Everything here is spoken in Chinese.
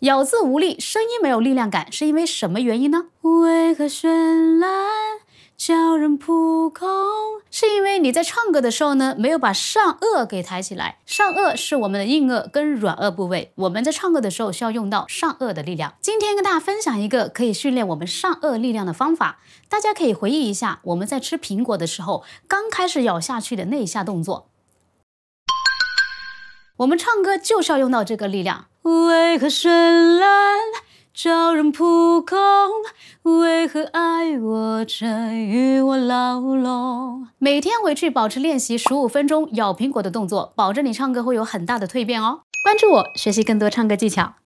咬字无力，声音没有力量感，是因为什么原因呢？为何绚烂叫人扑空？是因为你在唱歌的时候呢，没有把上颚给抬起来。上颚是我们的硬颚跟软腭部位，我们在唱歌的时候需要用到上颚的力量。今天跟大家分享一个可以训练我们上颚力量的方法。大家可以回忆一下，我们在吃苹果的时候，刚开始咬下去的那一下动作。我们唱歌就是要用到这个力量。为何绚烂招人扑空？为何爱我者与我牢笼？每天回去保持练习十五分钟咬苹果的动作，保证你唱歌会有很大的蜕变哦！关注我，学习更多唱歌技巧。